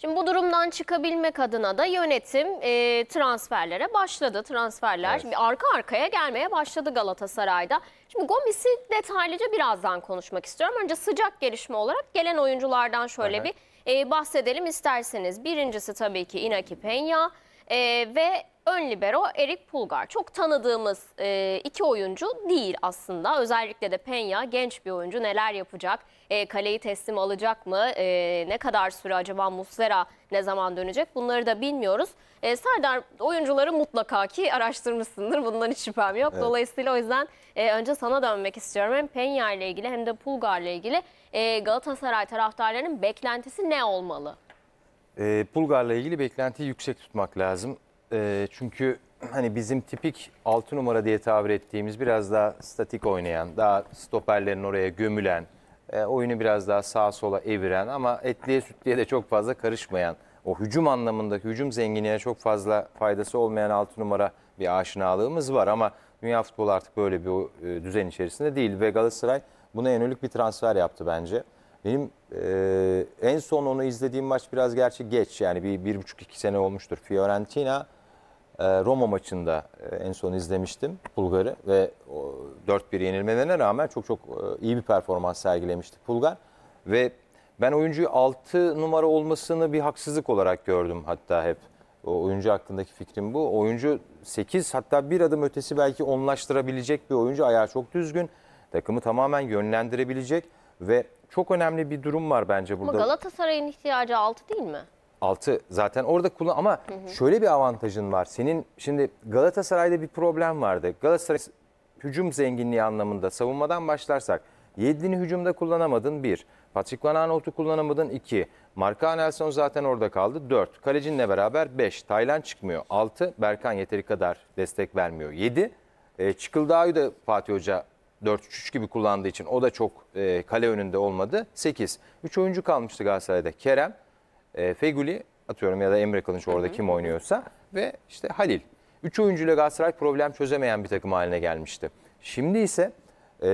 Şimdi bu durumdan çıkabilmek adına da yönetim e, transferlere başladı. Transferler evet. arka arkaya gelmeye başladı Galatasaray'da. Şimdi Gomis'i detaylıca birazdan konuşmak istiyorum. Önce sıcak gelişme olarak gelen oyunculardan şöyle evet. bir e, bahsedelim isterseniz. Birincisi tabii ki Inaki Peña e, ve ön libero Erik Pulgar. Çok tanıdığımız e, iki oyuncu değil aslında. Özellikle de Penya genç bir oyuncu neler yapacak? E, kaleyi teslim alacak mı? E, ne kadar süre acaba Muslera ne zaman dönecek? Bunları da bilmiyoruz. E, Serdar oyuncuları mutlaka ki araştırmışsındır. Bundan hiç şüphem yok. Evet. Dolayısıyla o yüzden e, önce sana dönmek istiyorum. Hem Penya ile ilgili hem de Pulgar ile ilgili e, Galatasaray taraftarlarının beklentisi ne olmalı? E, ile ilgili beklentiyi yüksek tutmak lazım. E, çünkü hani bizim tipik 6 numara diye tabir ettiğimiz biraz daha statik oynayan, daha stoperlerin oraya gömülen, e, oyunu biraz daha sağa sola eviren ama etliye sütliye de çok fazla karışmayan, o hücum anlamındaki hücum zenginliğine çok fazla faydası olmayan 6 numara bir aşinalığımız var ama dünya futbolu artık böyle bir e, düzen içerisinde değil ve Galatasaray buna yönelik bir transfer yaptı bence. Benim e, en son onu izlediğim maç biraz gerçi geç yani bir, bir buçuk iki sene olmuştur. Fiorentina ee, Roma maçında e, en son izlemiştim Bulgar'ı ve 4-1 yenilmelerine rağmen çok çok e, iyi bir performans sergilemişti Bulgar. Ve ben oyuncuyu 6 numara olmasını bir haksızlık olarak gördüm hatta hep. O oyuncu hakkındaki fikrim bu. Oyuncu 8 hatta bir adım ötesi belki onlaştırabilecek bir oyuncu. Ayağı çok düzgün. Takımı tamamen yönlendirebilecek ve çok önemli bir durum var bence burada. Ama Galatasaray'ın ihtiyacı 6 değil mi? 6 zaten orada kullan ama hı hı. şöyle bir avantajın var. Senin şimdi Galatasaray'da bir problem vardı. Galatasaray hücum zenginliği anlamında savunmadan başlarsak Yedlin'i hücumda kullanamadın 1. Patrick Van Aanholt'u kullanamadın 2. Marka Nelson zaten orada kaldı 4. Kalecinle beraber 5. Taylan çıkmıyor 6. Berkan yeteri kadar destek vermiyor 7. E, Çıkıldağ'ı da Fatih Hoca 4 3 gibi kullandığı için o da çok e, kale önünde olmadı. 8. 3 oyuncu kalmıştı Galatasaray'da. Kerem, e, Feguli atıyorum ya da Emre Kılınç orada kim oynuyorsa ve işte Halil. Üç oyuncuyla Galatasaray problem çözemeyen bir takım haline gelmişti. Şimdi ise e,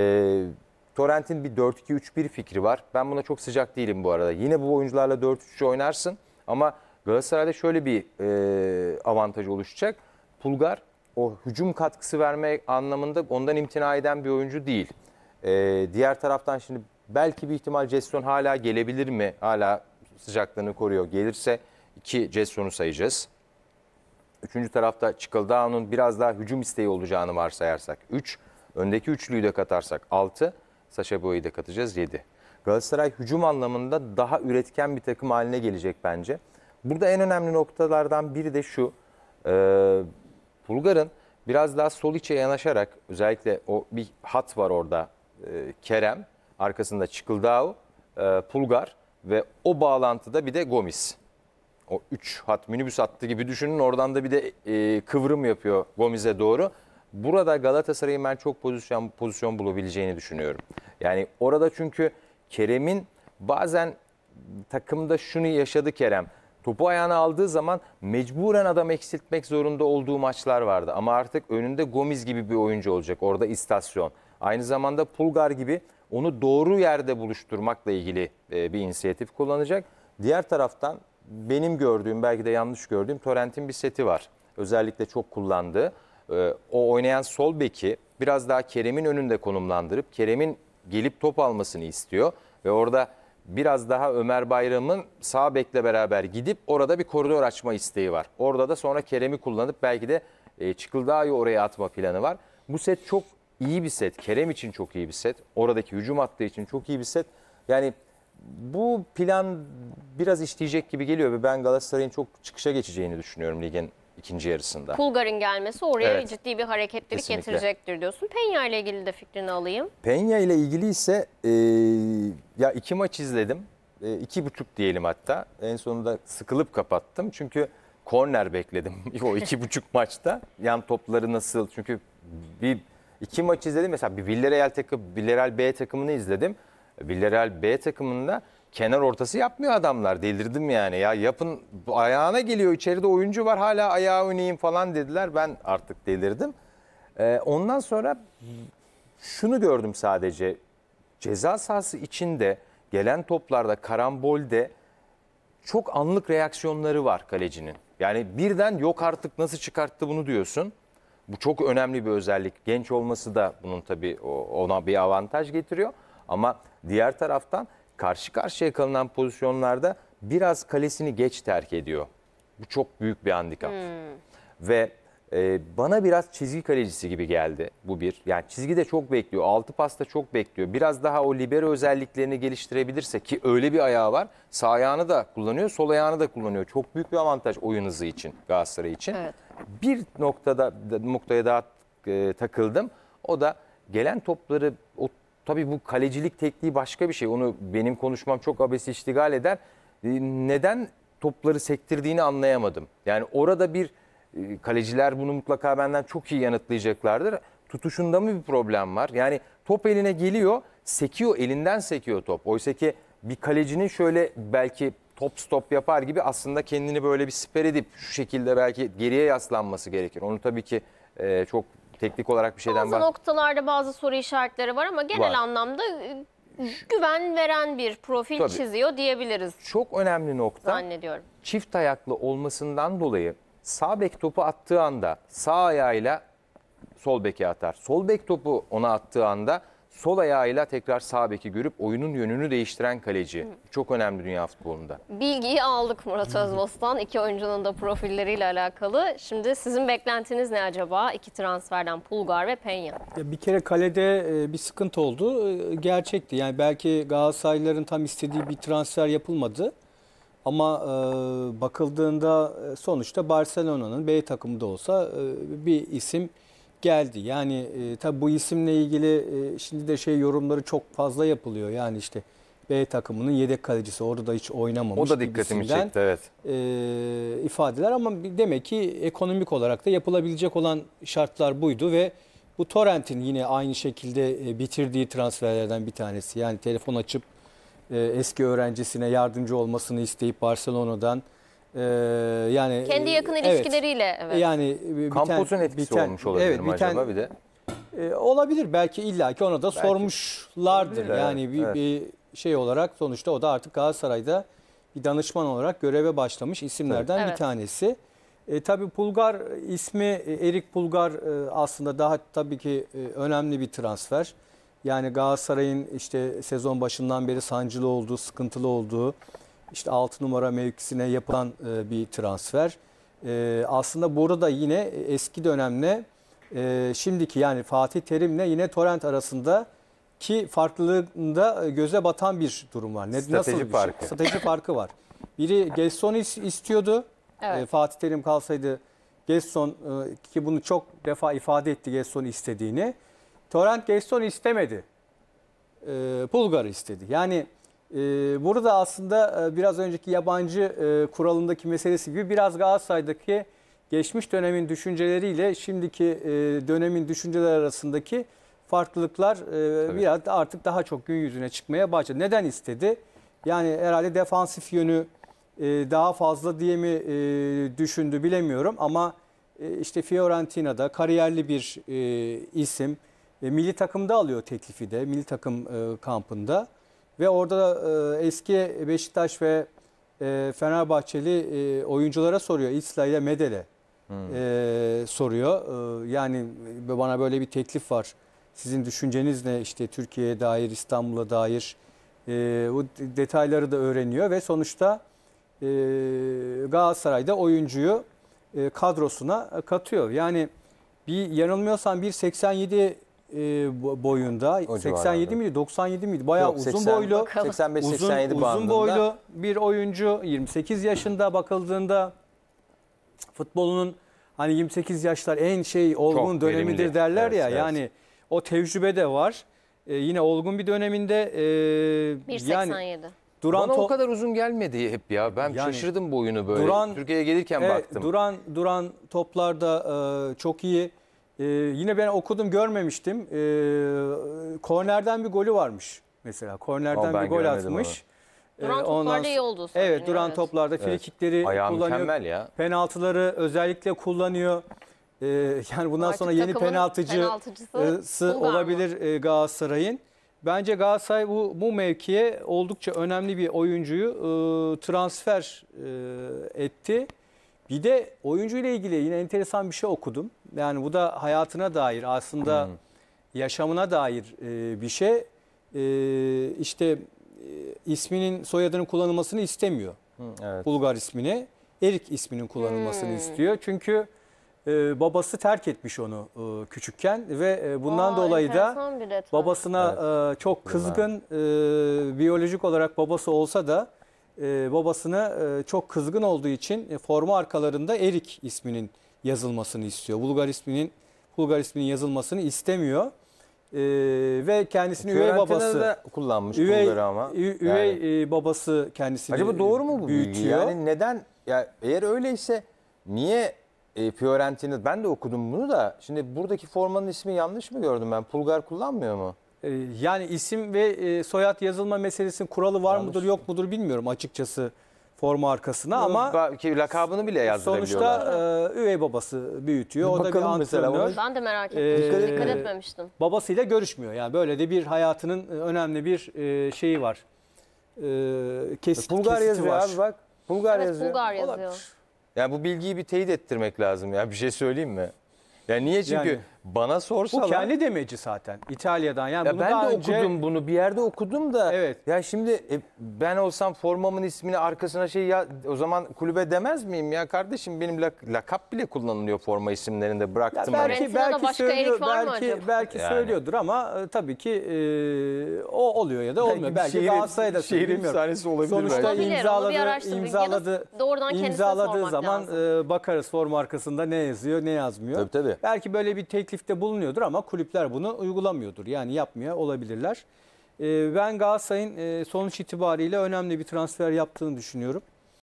Torrent'in bir 4-2-3-1 fikri var. Ben buna çok sıcak değilim bu arada. Yine bu oyuncularla 4-3 oynarsın ama Galatasaray'da şöyle bir e, avantaj oluşacak. Pulgar o hücum katkısı verme anlamında ondan imtina eden bir oyuncu değil. E, diğer taraftan şimdi belki bir ihtimal Jason hala gelebilir mi? Hala sıcaklığını koruyor. Gelirse iki Jetson'u sayacağız. Üçüncü tarafta Çıkıldağ'ın biraz daha hücum isteği olacağını varsayarsak 3. Öndeki üçlüyü de katarsak 6. Saşa Boy'u da katacağız 7. Galatasaray hücum anlamında daha üretken bir takım haline gelecek bence. Burada en önemli noktalardan biri de şu. E, Bulgar'ın biraz daha sol içe yanaşarak özellikle o bir hat var orada e, Kerem arkasında Çıkıldağ, e, Pulgar ve o bağlantıda bir de Gomis. O 3 hat minibüs attı gibi düşünün. Oradan da bir de e, kıvrım yapıyor Gomis'e doğru. Burada Galatasaray'ın ben çok pozisyon pozisyon bulabileceğini düşünüyorum. Yani orada çünkü Kerem'in bazen takımda şunu yaşadı Kerem. Topu ayağına aldığı zaman mecburen adam eksiltmek zorunda olduğu maçlar vardı. Ama artık önünde Gomis gibi bir oyuncu olacak. Orada istasyon. Aynı zamanda Pulgar gibi onu doğru yerde buluşturmakla ilgili e, bir inisiyatif kullanacak. Diğer taraftan benim gördüğüm belki de yanlış gördüğüm Torrent'in bir seti var. Özellikle çok kullandığı. E, o oynayan sol beki biraz daha Kerem'in önünde konumlandırıp Kerem'in gelip top almasını istiyor. Ve orada biraz daha Ömer Bayram'ın sağ bekle beraber gidip orada bir koridor açma isteği var. Orada da sonra Kerem'i kullanıp belki de e, Çıkıldağ'ı oraya atma planı var. Bu set çok iyi bir set. Kerem için çok iyi bir set. Oradaki hücum attığı için çok iyi bir set. Yani bu plan biraz işleyecek gibi geliyor ve ben Galatasaray'ın çok çıkışa geçeceğini düşünüyorum ligin ikinci yarısında. Pulgar'ın gelmesi oraya evet. ciddi bir hareketlilik getirecektir diyorsun. Penya ile ilgili de fikrini alayım. Penya ile ilgili ise e, ya iki maç izledim. E, iki buçuk diyelim hatta. En sonunda sıkılıp kapattım. Çünkü korner bekledim o iki buçuk maçta. Yan topları nasıl? Çünkü bir İki maç izledim. Mesela bir Villarreal takımı, Villarreal B takımını izledim. Villarreal B takımında kenar ortası yapmıyor adamlar. Delirdim yani. Ya yapın ayağına geliyor içeride oyuncu var hala ayağa oynayayım falan dediler. Ben artık delirdim. Ee, ondan sonra şunu gördüm sadece. Ceza sahası içinde gelen toplarda karambolde çok anlık reaksiyonları var kalecinin. Yani birden yok artık nasıl çıkarttı bunu diyorsun. Bu çok önemli bir özellik. Genç olması da bunun tabii ona bir avantaj getiriyor. Ama diğer taraftan karşı karşıya kalınan pozisyonlarda biraz kalesini geç terk ediyor. Bu çok büyük bir handikap. Hmm. Ve e, bana biraz çizgi kalecisi gibi geldi bu bir. Yani çizgi de çok bekliyor. Altı pasta çok bekliyor. Biraz daha o libero özelliklerini geliştirebilirse ki öyle bir ayağı var. Sağ ayağını da kullanıyor, sol ayağını da kullanıyor. Çok büyük bir avantaj oyun hızı için, Galatasaray için. Evet bir noktada noktaya daha e, takıldım. O da gelen topları o tabii bu kalecilik tekniği başka bir şey. Onu benim konuşmam çok abesi iştigal eder. E, neden topları sektirdiğini anlayamadım. Yani orada bir e, kaleciler bunu mutlaka benden çok iyi yanıtlayacaklardır. Tutuşunda mı bir problem var? Yani top eline geliyor, sekiyor, elinden sekiyor top. Oysa ki bir kalecinin şöyle belki top stop yapar gibi aslında kendini böyle bir siper edip şu şekilde belki geriye yaslanması gerekir. Onu tabii ki e, çok teknik olarak bir şeyden Bazı noktalarda bazı soru işaretleri var ama genel Var. anlamda e, güven veren bir profil Tabii. çiziyor diyebiliriz çok önemli nokta zannediyorum. çift ayaklı olmasından dolayı sağ bek topu attığı anda sağ ayağıyla sol beke atar. Sol bek topu ona attığı anda sol ayağıyla tekrar sağ beki görüp oyunun yönünü değiştiren kaleci. Çok önemli dünya futbolunda. Bilgiyi aldık Murat Özbostan. iki oyuncunun da profilleriyle alakalı. Şimdi sizin beklentiniz ne acaba? İki transferden Pulgar ve Penya. Ya bir kere kalede e, bir sıkıntı oldu. E, gerçekti. Yani belki Galatasaraylıların tam istediği bir transfer yapılmadı. Ama e, bakıldığında e, sonuçta Barcelona'nın B takımı da olsa e, bir isim geldi. Yani e, tabi bu isimle ilgili e, şimdi de şey yorumları çok fazla yapılıyor. Yani işte B takımının yedek kalecisi orada da hiç oynamamış. O da dikkatimi çekti evet. E, ifadeler ama demek ki ekonomik olarak da yapılabilecek olan şartlar buydu ve bu Torrent'in yine aynı şekilde e, bitirdiği transferlerden bir tanesi. Yani telefon açıp e, eski öğrencisine yardımcı olmasını isteyip Barcelona'dan ee, yani kendi e, yakın ilişkileriyle evet. yani e, biten, kampusun etkisi biten, olmuş olabilir evet, mi biten, acaba bir de? E, olabilir belki illaki ona da belki. sormuşlardır. Olabilir, yani evet, bir, evet. bir şey olarak sonuçta o da artık Galatasaray'da bir danışman olarak göreve başlamış isimlerden evet. bir tanesi. E, tabii Pulgar ismi e, Erik Pulgar e, aslında daha tabii ki e, önemli bir transfer. Yani Galatasaray'ın işte sezon başından beri sancılı olduğu, sıkıntılı olduğu işte 6 numara mevkisine yapılan e, bir transfer. E, aslında burada yine eski dönemle e, şimdiki yani Fatih Terim'le yine Torrent arasında ki farklılığında e, göze batan bir durum var. Ne, strateji nasıl bir şey? farkı. Şey? Strateji farkı var. Biri Gelson istiyordu. E, evet. E, Fatih Terim kalsaydı Gelson e, ki bunu çok defa ifade etti Gelson istediğini. Torrent Gelson istemedi. E, Bulgar istedi. Yani ee, burada aslında e, biraz önceki yabancı e, kuralındaki meselesi gibi biraz Galatasaray'daki geçmiş dönemin düşünceleriyle şimdiki e, dönemin düşünceler arasındaki farklılıklar e, biraz artık daha çok gün yüzüne çıkmaya başladı. Neden istedi? Yani herhalde defansif yönü daha fazla diye mi düşündü bilemiyorum ama işte Fiorentina'da kariyerli bir isim. milli takımda alıyor teklifi de milli takım kampında. Ve orada da e, eski Beşiktaş ve e, Fenerbahçeli e, oyunculara soruyor. İsla ile Medel'e hmm. e, soruyor. E, yani bana böyle bir teklif var. Sizin düşünceniz ne işte Türkiye'ye dair, İstanbul'a dair e, bu detayları da öğreniyor ve sonuçta e, Galatasaray'da oyuncuyu e, kadrosuna katıyor. Yani bir yanılmıyorsam bir 87 e, boyunda. O 87 miydi? 97 miydi? Bayağı Yok, uzun 80, boylu. 85 uzun, 87 uzun, uzun boylu bir oyuncu. 28 yaşında bakıldığında futbolunun hani 28 yaşlar en şey olgun Çok dönemidir verimli. derler ya. Evet. Yani o tecrübe de var. Ee, yine olgun bir döneminde e, 1.87. Yani, Duran Bana o kadar uzun gelmedi hep ya. Ben yani, şaşırdım bu oyunu böyle. Duran, Türkiye'ye gelirken e, baktım. Duran Duran toplarda e, çok iyi. Ee, yine ben okudum görmemiştim. Ee, kornerden bir golü varmış mesela. Kornerden bir gol atmış. Ee, Duran ondan toplarda iyi oldu. sonra, Evet duran evet. toplarda free Evet. kullanıyor. mükemmel ya. Penaltıları özellikle kullanıyor. Ee, yani bundan Artık sonra yeni takımın penaltıcısı ısı e, mı? olabilir e, Galatasaray'ın. Bence Galatasaray bu, bu mevkiye oldukça önemli bir oyuncuyu e, transfer e, etti. Bir de oyuncuyla ilgili yine enteresan bir şey okudum. Yani bu da hayatına dair aslında hmm. yaşamına dair e, bir şey. E, işte e, isminin soyadının kullanılmasını istemiyor. Hmm, evet. Bulgar ismini. Erik isminin kullanılmasını hmm. istiyor. Çünkü babası terk etmiş onu küçükken ve bundan Aa, dolayı da babasına evet. çok kızgın biyolojik olarak babası olsa da babasına çok kızgın olduğu için e, forma arkalarında Erik isminin yazılmasını istiyor. Bulgar isminin Bulgar isminin yazılmasını istemiyor. Ee, ve kendisini üvey babası kullanmış üvey, Bulgar'ı ama. Ü, üvey e, babası kendisini Acaba doğru mu bu büyütüyor? bilgi? Yani neden ya eğer öyleyse niye e, Fiorentina ben de okudum bunu da şimdi buradaki formanın ismi yanlış mı gördüm ben? Bulgar kullanmıyor mu? Ee, yani isim ve e, soyad yazılma meselesinin kuralı var Yanlış. mıdır yok mudur bilmiyorum açıkçası forma arkasına ama belki lakabını bile yazdırabiliyorlar. Sonuçta e, üvey babası büyütüyor. Bir o da bir mesela, Ben de merak e, ettim. Ee, Dikkat etmemiştim. Babasıyla görüşmüyor. Yani böyle de bir hayatının e, önemli bir e, şeyi var. E, kesit, Bulgar kesiti yazıyor var. abi bak. Bulgar evet, yazıyor. Bulgar yazıyor. Olabilir. Yani bu bilgiyi bir teyit ettirmek lazım ya. Bir şey söyleyeyim mi? Yani niye? Çünkü yani. Bana sorsalar... Bu kendi demeci zaten. İtalya'dan yani ya bunu ben daha de önce... okudum bunu bir yerde okudum da. Evet. Ya şimdi e, ben olsam formamın ismini arkasına şey ya o zaman kulübe demez miyim ya kardeşim benim lak, lakap bile kullanılıyor forma isimlerinde bıraktım. Ya belki hani. belki başka söylüyor, var belki mı acaba? belki yani. söylüyordur ama e, tabii ki e, o oluyor ya da olmuyor. Belki, belki şehir, Galatasaray'da şehir efsanesi olabilir. Sonuçta olabilir, imzaladı, imzaladı, doğrudan imzaladığı zaman e, bakarız forma arkasında ne yazıyor ne yazmıyor. Tabii tabii. Belki böyle bir tek teklifte bulunuyordur ama kulüpler bunu uygulamıyordur. Yani yapmaya olabilirler. Ee, ben Galatasaray'ın e, sonuç itibariyle önemli bir transfer yaptığını düşünüyorum.